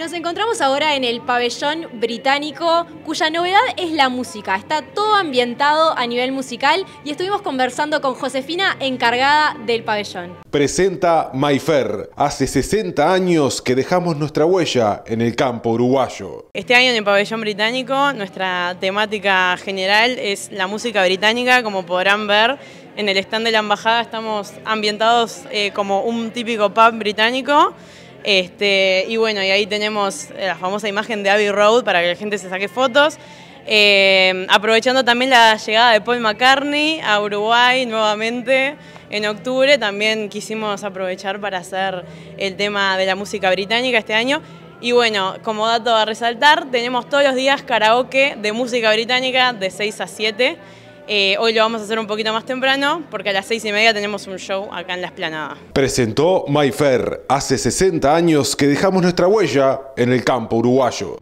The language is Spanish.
Nos encontramos ahora en el pabellón británico, cuya novedad es la música. Está todo ambientado a nivel musical y estuvimos conversando con Josefina, encargada del pabellón. Presenta Mayfair. Hace 60 años que dejamos nuestra huella en el campo uruguayo. Este año en el pabellón británico, nuestra temática general es la música británica, como podrán ver. En el stand de la embajada estamos ambientados eh, como un típico pub británico este, y bueno, y ahí tenemos la famosa imagen de Abbey Road para que la gente se saque fotos. Eh, aprovechando también la llegada de Paul McCartney a Uruguay nuevamente en octubre, también quisimos aprovechar para hacer el tema de la música británica este año. Y bueno, como dato a resaltar, tenemos todos los días karaoke de música británica de 6 a 7. Eh, hoy lo vamos a hacer un poquito más temprano porque a las seis y media tenemos un show acá en la esplanada. Presentó Mayfair. Hace 60 años que dejamos nuestra huella en el campo uruguayo.